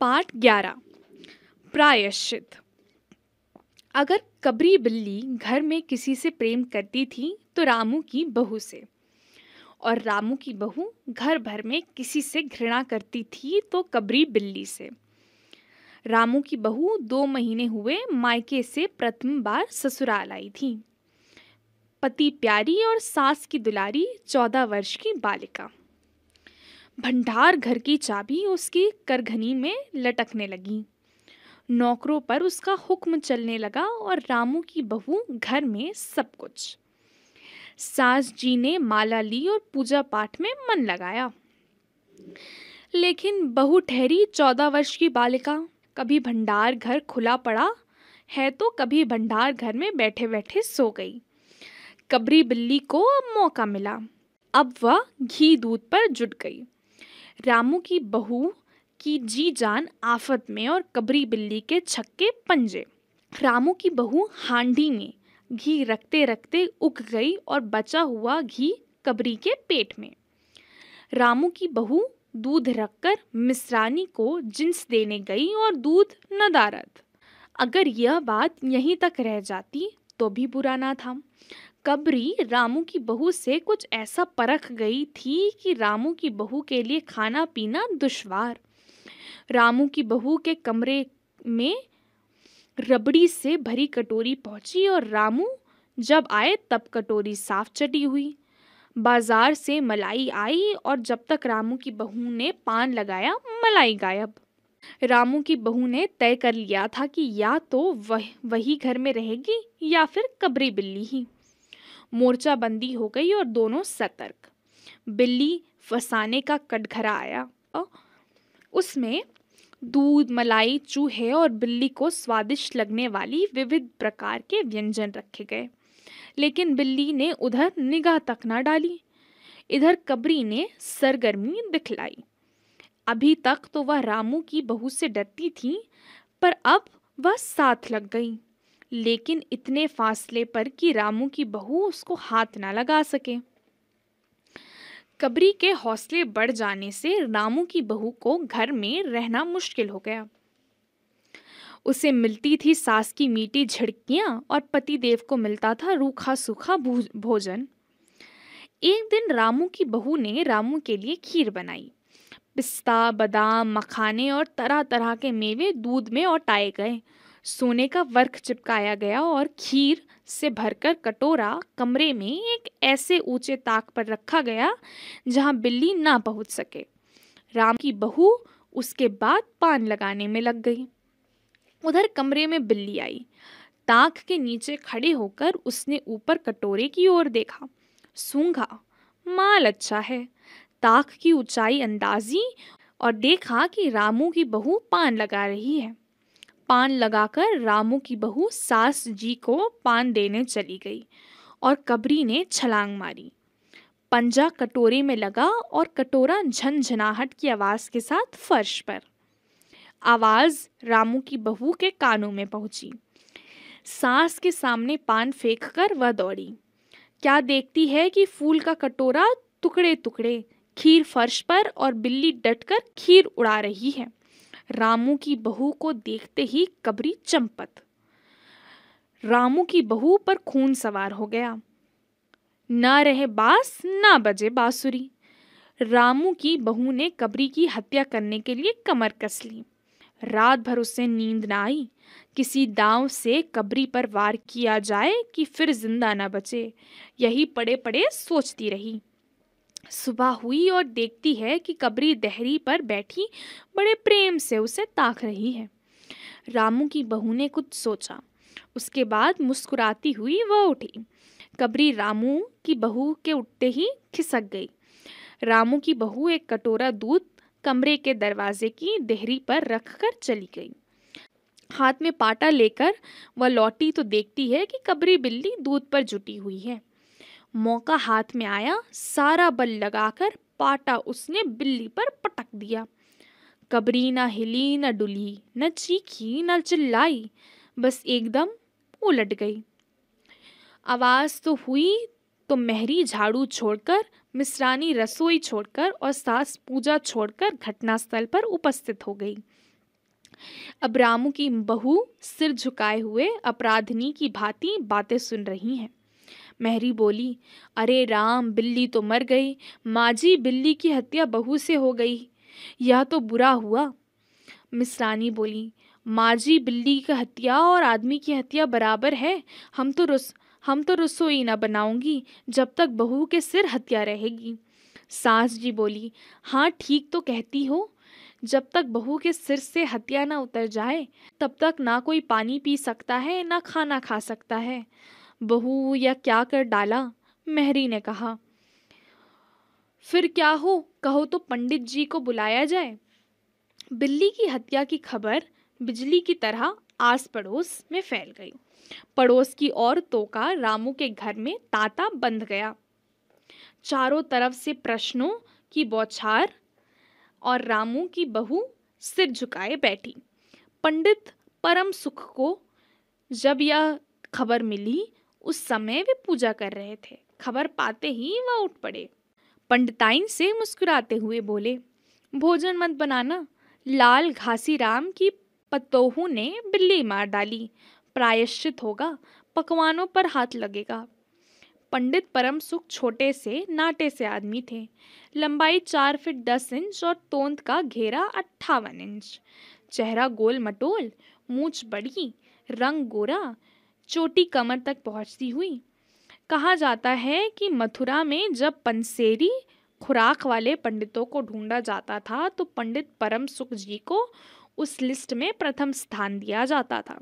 part ग्यारह प्रायश्चित अगर कबरी बिल्ली घर में किसी से प्रेम करती थी तो रामू की बहू से और रामू की बहू घर भर में किसी से घृणा करती थी तो कबरी बिल्ली से रामू की बहू दो महीने हुए मायके से प्रथम बार ससुराल आई थी पति प्यारी और सास की दुलारी चौदह वर्ष की बालिका भंडार घर की चाबी उसकी करघनी में लटकने लगी नौकरों पर उसका हुक्म चलने लगा और रामू की बहू घर में सब कुछ सास जी ने माला ली और पूजा पाठ में मन लगाया लेकिन बहू ठहरी चौदह वर्ष की बालिका कभी भंडार घर खुला पड़ा है तो कभी भंडार घर में बैठे बैठे सो गई कबरी बिल्ली को अब मौका मिला अब वह घी दूध पर जुट गई रामू की बहू की जी जान आफत में और कबरी बिल्ली के छक्के पंजे रामू की बहू हांडी में घी रखते रखते उग गई और बचा हुआ घी कबरी के पेट में रामू की बहू दूध रखकर मिसरानी को जिन्स देने गई और दूध नदारत अगर यह बात यहीं तक रह जाती तो भी बुरा ना था कबरी रामू की बहू से कुछ ऐसा परख गई थी कि रामू की बहू के लिए खाना पीना दुश्वार रामू की बहू के कमरे में रबड़ी से भरी कटोरी पहुंची और रामू जब आए तब कटोरी साफ चटी हुई बाजार से मलाई आई और जब तक रामू की बहू ने पान लगाया मलाई गायब रामू की बहू ने तय कर लिया था कि या तो वह वही घर में रहेगी या फिर कबरी बिल्ली ही मोर्चाबंदी हो गई और दोनों सतर्क बिल्ली फसाने का कटघरा आया उसमें दूध मलाई चूहे और बिल्ली को स्वादिष्ट लगने वाली विविध प्रकार के व्यंजन रखे गए लेकिन बिल्ली ने उधर निगाह तक ना डाली इधर कबरी ने सरगर्मी दिखलाई अभी तक तो वह रामू की बहू से डरती थी पर अब वह साथ लग गई लेकिन इतने फासले पर कि रामू की बहू उसको हाथ ना लगा सके कबरी के हौसले बढ़ जाने से रामू की बहू को घर में रहना मुश्किल हो गया उसे मिलती थी सास की मीठी झिड़कियां और पति देव को मिलता था रूखा सूखा भोजन एक दिन रामू की बहू ने रामू के लिए खीर बनाई पिस्ता बादाम मखाने और तरह तरह के मेवे दूध में और टाए गए सोने का वर्क चिपकाया गया और खीर से भरकर कटोरा कमरे में एक ऐसे ऊंचे ताक पर रखा गया जहां बिल्ली ना पहुंच सके राम की बहू उसके बाद पान लगाने में लग गई उधर कमरे में बिल्ली आई ताक के नीचे खड़े होकर उसने ऊपर कटोरे की ओर देखा सूंघा माल अच्छा है ताक की ऊंचाई अंदाजी और देखा कि रामू की बहू पान लगा रही है पान लगाकर रामू की बहू सास जी को पान देने चली गई और कबरी ने छलांग मारी पंजा कटोरे में लगा और कटोरा झनझनाहट की आवाज़ के साथ फर्श पर आवाज़ रामू की बहू के कानों में पहुंची सास के सामने पान फेंक कर वह दौड़ी क्या देखती है कि फूल का कटोरा टुकड़े टुकड़े खीर फर्श पर और बिल्ली डटकर खीर उड़ा रही है रामू की बहू को देखते ही कबरी चंपत रामू की बहू पर खून सवार हो गया ना रहे बास ना बजे बासुरी रामू की बहू ने कबरी की हत्या करने के लिए कमर कस ली रात भर उसे नींद ना आई किसी दांव से कबरी पर वार किया जाए कि फिर जिंदा ना बचे यही पड़े पड़े सोचती रही सुबह हुई और देखती है कि कबरी दहरी पर बैठी बड़े प्रेम से उसे ताक रही है रामू की बहू ने कुछ सोचा उसके बाद मुस्कुराती हुई वह उठी कबरी रामू की बहू के उठते ही खिसक गई रामू की बहू एक कटोरा दूध कमरे के दरवाजे की देहरी पर रख कर चली गई हाथ में पाटा लेकर वह लौटी तो देखती है कि कबरी बिल्ली दूध पर जुटी हुई है मौका हाथ में आया सारा बल लगाकर पाटा उसने बिल्ली पर पटक दिया कबरी न हिली न डुली न चीखी न चिल्लाई बस एकदम उलट गई आवाज़ तो हुई तो मेहरी झाड़ू छोड़कर मिसरानी रसोई छोड़कर और सास पूजा छोड़कर घटनास्थल पर उपस्थित हो गई अब रामू की बहू सिर झुकाए हुए अपराधनी की भांति बातें सुन रही हैं महरी बोली अरे राम बिल्ली तो मर गई माँ जी बिल्ली की हत्या बहू से हो गई यह तो बुरा हुआ मिस रानी बोली माँ जी बिल्ली की हत्या और आदमी की हत्या बराबर है हम तो रस हम तो रसोई ना बनाऊंगी जब तक बहू के सिर हत्या रहेगी सास जी बोली हाँ ठीक तो कहती हो जब तक बहू के सिर से हत्या ना उतर जाए तब तक ना कोई पानी पी सकता है ना खाना खा सकता है बहू या क्या कर डाला महरी ने कहा फिर क्या हो कहो तो पंडित जी को बुलाया जाए बिल्ली की हत्या की खबर बिजली की तरह आस पड़ोस में फैल गई पड़ोस की औरतों का रामू के घर में तांता बंध गया चारों तरफ से प्रश्नों की बौछार और रामू की बहू सिर झुकाए बैठी पंडित परम सुख को जब यह खबर मिली उस समय वे पूजा कर रहे थे खबर पाते ही वह उठ पड़े पंडिताइन से मुस्कुराते हुए बोले भोजन मत बनाना लाल घासी राम की पतोहू ने बिल्ली मार डाली प्रायश्चित होगा पकवानों पर हाथ लगेगा पंडित परम सुख छोटे से नाटे से आदमी थे लंबाई चार फीट दस इंच और तोंद का घेरा अट्ठावन इंच चेहरा गोल मटोल मूछ बड़ी रंग गोरा चोटी कमर तक पहुंचती हुई कहा जाता है कि मथुरा में जब पंसेरी खुराक वाले पंडितों को ढूंढा जाता था तो पंडित परम सुख जी को उस लिस्ट में प्रथम स्थान दिया जाता था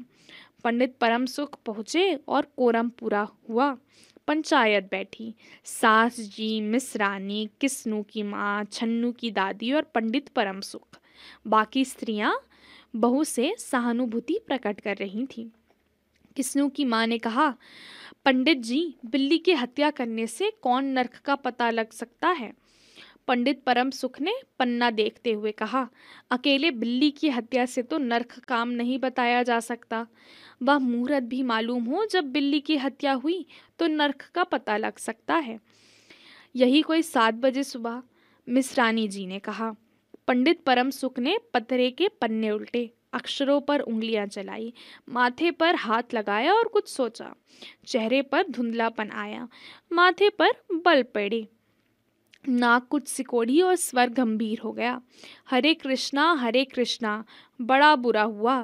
पंडित परम सुख पहुँचे और कोरम पूरा हुआ पंचायत बैठी सास जी मिसरानी किस्नू की माँ छन्नू की दादी और पंडित परम सुख बाकी स्त्रियाँ बहू से सहानुभूति प्रकट कर रही थीं किस्नू की माँ ने कहा पंडित जी बिल्ली की हत्या करने से कौन नर्क का पता लग सकता है पंडित परम सुख ने पन्ना देखते हुए कहा अकेले बिल्ली की हत्या से तो नर्क काम नहीं बताया जा सकता वह मुहूर्त भी मालूम हो जब बिल्ली की हत्या हुई तो नर्क का पता लग सकता है यही कोई सात बजे सुबह रानी जी ने कहा पंडित परम सुख ने पतरे के पन्ने उल्टे अक्षरों पर उंगलियां चलाई माथे पर हाथ लगाया और कुछ सोचा चेहरे पर धुंधलापन आया माथे पर बल पड़े नाक कुछ सिकोड़ी और स्वर गंभीर हो गया हरे कृष्णा हरे कृष्णा बड़ा बुरा हुआ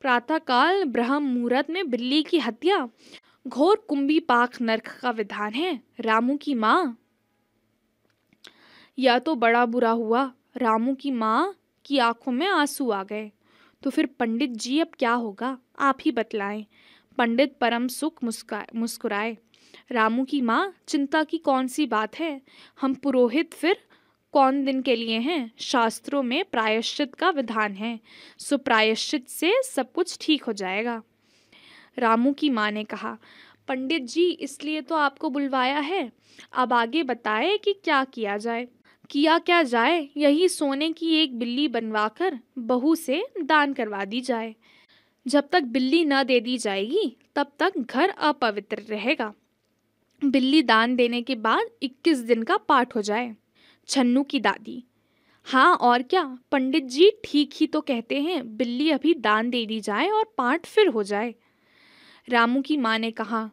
प्रातःकाल ब्रह्म मुहूर्त में बिल्ली की हत्या घोर कुंभी पाक नरक का विधान है रामू की माँ या तो बड़ा बुरा हुआ रामू की माँ की आंखों में आंसू आ गए तो फिर पंडित जी अब क्या होगा आप ही बतलाएं पंडित परम सुख मुस्का मुस्कुराए रामू की माँ चिंता की कौन सी बात है हम पुरोहित फिर कौन दिन के लिए हैं शास्त्रों में प्रायश्चित का विधान है सुप्रायश्चित से सब कुछ ठीक हो जाएगा रामू की माँ ने कहा पंडित जी इसलिए तो आपको बुलवाया है अब आगे बताएं कि क्या किया जाए किया क्या जाए यही सोने की एक बिल्ली बनवाकर बहू से दान करवा दी जाए जब तक बिल्ली न दे दी जाएगी तब तक घर अपवित्र रहेगा बिल्ली दान देने के बाद 21 दिन का पाठ हो जाए छन्नू की दादी हाँ और क्या पंडित जी ठीक ही तो कहते हैं बिल्ली अभी दान दे दी जाए और पाठ फिर हो जाए रामू की माँ ने कहा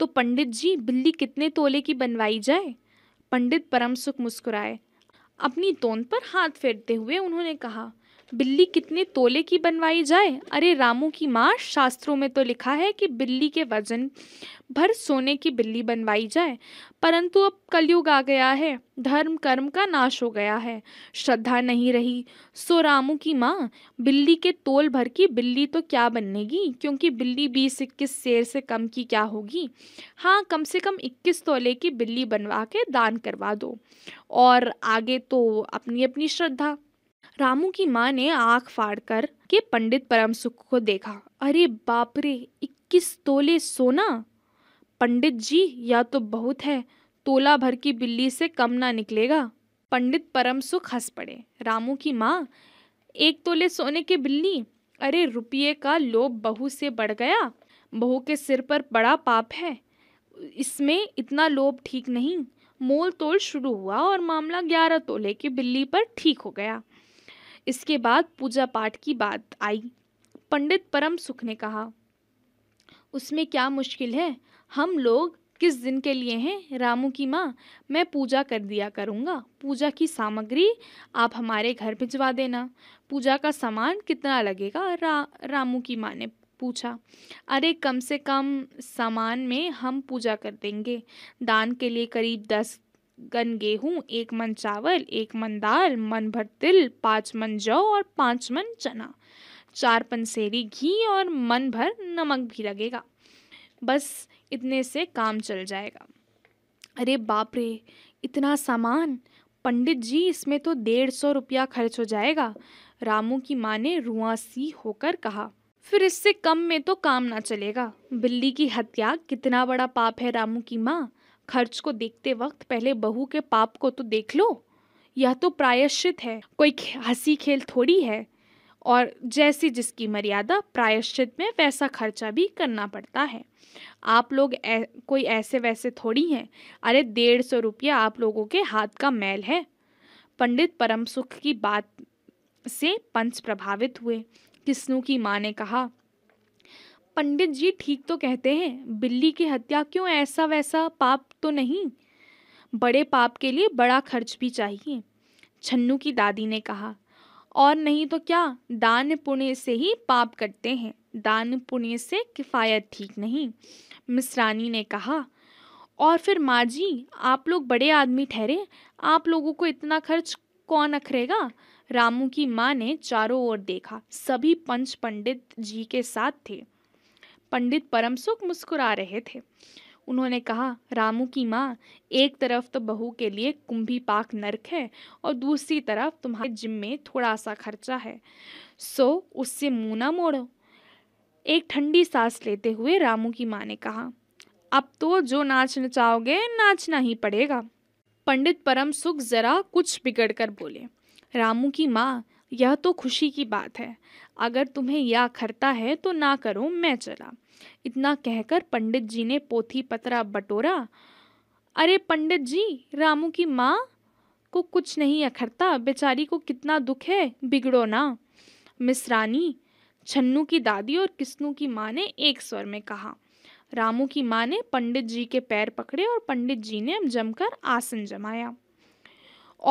तो पंडित जी बिल्ली कितने तोले की बनवाई जाए पंडित परम सुख मुस्कुराए अपनी तोंद पर हाथ फेरते हुए उन्होंने कहा बिल्ली कितने तोले की बनवाई जाए अरे रामू की माँ शास्त्रों में तो लिखा है कि बिल्ली के वजन भर सोने की बिल्ली बनवाई जाए परंतु अब कलयुग आ गया है धर्म कर्म का नाश हो गया है श्रद्धा नहीं रही सो रामू की माँ बिल्ली के तोल भर की बिल्ली तो क्या बनेगी क्योंकि बिल्ली बीस इक्कीस शेर से कम की क्या होगी हाँ कम से कम इक्कीस तोले की बिल्ली बनवा के दान करवा दो और आगे तो अपनी अपनी श्रद्धा रामू की माँ ने आँख फाड़कर के पंडित परम सुख को देखा अरे बाप रे इक्कीस तोले सोना पंडित जी या तो बहुत है तोला भर की बिल्ली से कम ना निकलेगा पंडित परम सुख हंस पड़े रामू की माँ एक तोले सोने की बिल्ली अरे रुपये का लोभ बहू से बढ़ गया बहू के सिर पर बड़ा पाप है इसमें इतना लोभ ठीक नहीं मोल तोल शुरू हुआ और मामला ग्यारह तोले की बिल्ली पर ठीक हो गया इसके बाद पूजा पाठ की बात आई पंडित परम सुख ने कहा उसमें क्या मुश्किल है हम लोग किस दिन के लिए हैं रामू की माँ मैं पूजा कर दिया करूँगा पूजा की सामग्री आप हमारे घर भिजवा देना पूजा का सामान कितना लगेगा रा, रामू की माँ ने पूछा अरे कम से कम सामान में हम पूजा कर देंगे दान के लिए करीब दस गन गेहूँ एक मन चावल एक मन दाल मन भर तिल पाँच मन जौ और पाँच मन चना चार पंसेरी घी और मन भर नमक भी लगेगा बस इतने से काम चल जाएगा अरे बाप रे इतना सामान पंडित जी इसमें तो डेढ़ सौ रुपया खर्च हो जाएगा रामू की माँ ने रुआसी होकर कहा फिर इससे कम में तो काम ना चलेगा बिल्ली की हत्या कितना बड़ा पाप है रामू की माँ खर्च को देखते वक्त पहले बहू के पाप को तो देख लो यह तो प्रायश्चित है कोई हंसी खेल थोड़ी है और जैसी जिसकी मर्यादा प्रायश्चित में वैसा खर्चा भी करना पड़ता है आप लोग ए, कोई ऐसे वैसे थोड़ी हैं अरे डेढ़ सौ रुपया आप लोगों के हाथ का मैल है पंडित परम सुख की बात से पंच प्रभावित हुए किस्नु की माँ ने कहा पंडित जी ठीक तो कहते हैं बिल्ली की हत्या क्यों ऐसा वैसा पाप तो नहीं बड़े पाप के लिए बड़ा खर्च भी चाहिए छन्नू की दादी ने कहा और नहीं तो क्या दान पुण्य से ही पाप करते हैं दान पुण्य से किफ़ायत ठीक नहीं मिसरानी ने कहा और फिर माँ जी आप लोग बड़े आदमी ठहरे आप लोगों को इतना खर्च कौन अखरेगा रामू की माँ ने चारों ओर देखा सभी पंच पंडित जी के साथ थे पंडित परम सुख मुस्कुरा रहे थे उन्होंने कहा रामू की माँ एक तरफ तो बहू के लिए कुंभी पाक नरक है और दूसरी तरफ तुम्हारे जिम में थोड़ा सा खर्चा है सो उससे मुँह ना मोड़ो एक ठंडी सांस लेते हुए रामू की माँ ने कहा अब तो जो नाच नचाओगे नाचना ही पड़ेगा पंडित परम सुख जरा कुछ बिगड़ कर बोले रामू की माँ यह तो खुशी की बात है अगर तुम्हें या खरता है तो ना करो मैं चला इतना कहकर पंडित जी ने पोथी पतरा बटोरा अरे पंडित जी रामू की माँ को कुछ नहीं अखरता बेचारी को कितना दुख है बिगड़ो ना मिसरानी छन्नू की दादी और किस्नू की माँ ने एक स्वर में कहा रामू की माँ ने पंडित जी के पैर पकड़े और पंडित जी ने जमकर आसन जमाया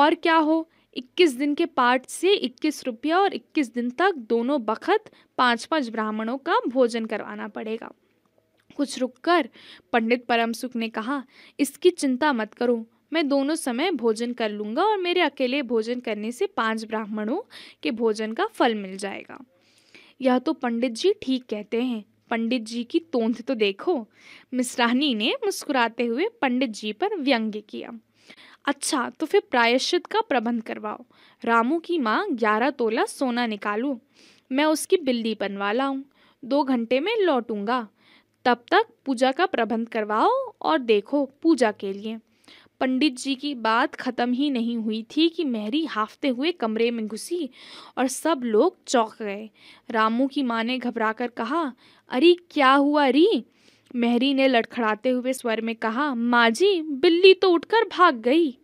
और क्या हो इक्कीस दिन के पाठ से इक्कीस रुपया और इक्कीस दिन तक दोनों बखत पाँच पाँच ब्राह्मणों का भोजन करवाना पड़ेगा कुछ रुककर पंडित परम सुख ने कहा इसकी चिंता मत करो मैं दोनों समय भोजन कर लूँगा और मेरे अकेले भोजन करने से पांच ब्राह्मणों के भोजन का फल मिल जाएगा यह तो पंडित जी ठीक कहते हैं पंडित जी की तोंद तो देखो मिसरानी ने मुस्कुराते हुए पंडित जी पर व्यंग्य किया अच्छा तो फिर प्रायश्चित का प्रबंध करवाओ रामू की माँ ग्यारह तोला सोना निकालो मैं उसकी बिल्ली बनवा लाऊँ दो घंटे में लौटूंगा तब तक पूजा का प्रबंध करवाओ और देखो पूजा के लिए पंडित जी की बात ख़त्म ही नहीं हुई थी कि मेहरी हाफते हुए कमरे में घुसी और सब लोग चौंक गए रामू की माँ ने घबरा कर कहा अरे क्या हुआ री मेहरी ने लड़खड़ाते हुए स्वर में कहा माँ जी बिल्ली तो उठकर भाग गई